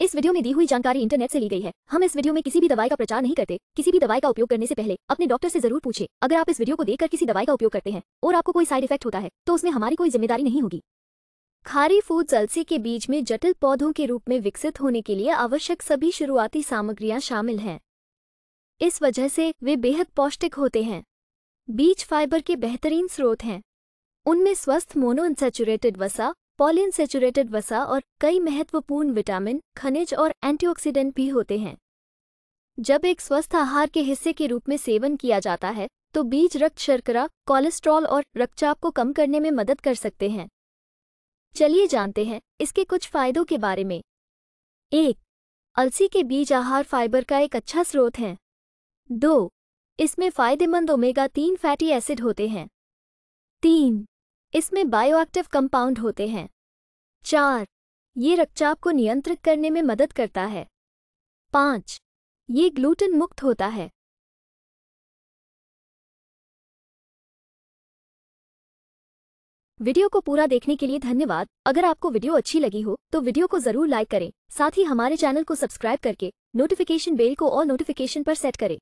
इस वीडियो में दी हुई जानकारी इंटरनेट से ली गई है हम इस वीडियो में किसी भी दवाई का प्रचार नहीं करते किसी भी दवाई का उपयोग करने से पहले अपने डॉक्टर से जरूर पूछे अगर आप इस वीडियो को देखकर किसी दवाई का उपयोग करते हैं और आपको कोई साइड इफेक्ट होता है तो उसमें हमारी कोई जिम्मेदारी नहीं होगी खारी फूड अलसी के बीज में जटिल पौधों के रूप में विकसित होने के लिए आवश्यक सभी शुरुआती सामग्रियां शामिल हैं इस वजह से वे बेहद पौष्टिक होते हैं बीज फाइबर के बेहतरीन स्रोत हैं उनमें स्वस्थ मोनोअनसेचुरेटेड वसा पॉलिन सेचुरेटेड वसा और कई महत्वपूर्ण विटामिन खनिज और एंटीऑक्सीडेंट भी होते हैं जब एक स्वस्थ आहार के हिस्से के रूप में सेवन किया जाता है तो बीज रक्त शर्करा कोलेस्ट्रॉल और रक्तचाप को कम करने में मदद कर सकते हैं चलिए जानते हैं इसके कुछ फायदों के बारे में एक अलसी के बीज आहार फाइबर का एक अच्छा स्रोत है दो इसमें फायदेमंद ओमेगा तीन फैटी एसिड होते हैं तीन इसमें बायोएक्टिव कंपाउंड होते हैं चार ये रक्तचाप को नियंत्रित करने में मदद करता है पाँच ये ग्लूटेन मुक्त होता है वीडियो को पूरा देखने के लिए धन्यवाद अगर आपको वीडियो अच्छी लगी हो तो वीडियो को जरूर लाइक करें साथ ही हमारे चैनल को सब्सक्राइब करके नोटिफिकेशन बेल को और नोटिफिकेशन पर सेट करें